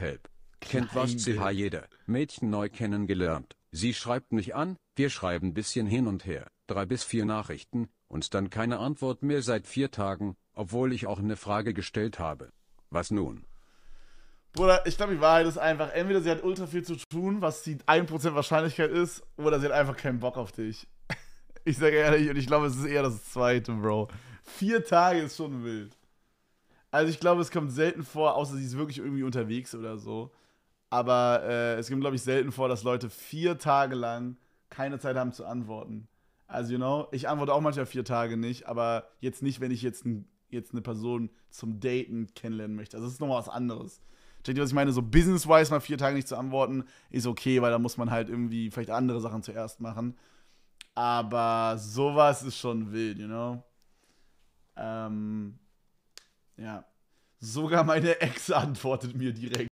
Help. Kennt was CH jeder. Mädchen neu kennengelernt. Sie schreibt mich an, wir schreiben bisschen hin und her. Drei bis vier Nachrichten, und dann keine Antwort mehr seit vier Tagen, obwohl ich auch eine Frage gestellt habe. Was nun? Bruder, ich glaube, die Wahrheit ist einfach, entweder sie hat ultra viel zu tun, was die 1% Wahrscheinlichkeit ist, oder sie hat einfach keinen Bock auf dich. Ich sage ehrlich, und ich glaube, es ist eher das zweite, Bro. Vier Tage ist schon wild. Also ich glaube, es kommt selten vor, außer sie ist wirklich irgendwie unterwegs oder so. Aber äh, es kommt, glaube ich, selten vor, dass Leute vier Tage lang keine Zeit haben zu antworten. Also, you know, ich antworte auch manchmal vier Tage nicht, aber jetzt nicht, wenn ich jetzt, jetzt eine Person zum Daten kennenlernen möchte. Also, das ist nochmal was anderes. Checkt ihr, was ich meine? So business-wise mal vier Tage nicht zu antworten, ist okay, weil da muss man halt irgendwie vielleicht andere Sachen zuerst machen. Aber sowas ist schon wild, you know? Ja. Sogar meine Ex antwortet mir direkt.